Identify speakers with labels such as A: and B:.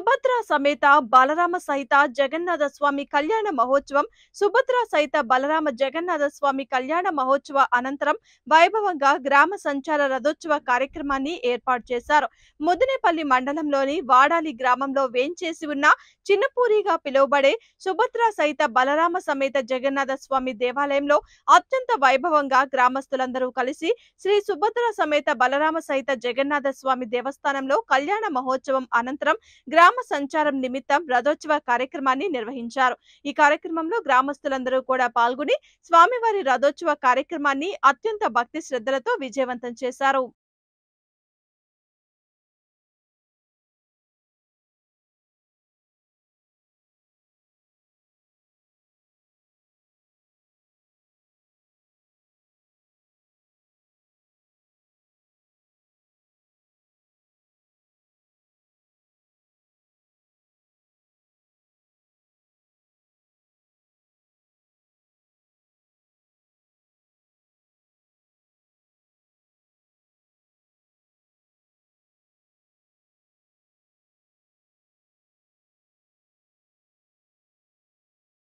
A: సుభద్ర సమేత బలరామ సహిత జగన్నాథ స్వామి కళ్యాణ మహోత్సవం సుభద్ర సహిత బలరామ జగన్నాథ స్వామి కళ్యాణ మహోత్సవ అనంతరం వైభవంగా గ్రామ సంచార రథోత్సవ కార్యక్రమాన్ని ఏర్పాటు చేశారు ముదినేపల్లి మండలంలోని వాడాలి గ్రామంలో వేంచేసి ఉన్న చిన్నపూరిగా పిలువబడే సుభద్ర సహిత బలరామ సమేత జగన్నాథ స్వామి దేవాలయంలో అత్యంత వైభవంగా గ్రామస్తులందరూ కలిసి శ్రీ సుభద్ర సమేత బలరామ సహిత జగన్నాథ స్వామి దేవస్థానంలో కళ్యాణ మహోత్సవం అనంతరం గ్రామ గ్రామ సంచారం నిమిత్తం రథోత్సవ కార్యక్రమాన్ని నిర్వహించారు ఈ కార్యక్రమంలో గ్రామస్తులందరూ కూడా పాల్గొని స్వామివారి రథోత్సవ కార్యక్రమాన్ని అత్యంత భక్తి శ్రద్ధలతో
B: విజయవంతం చేశారు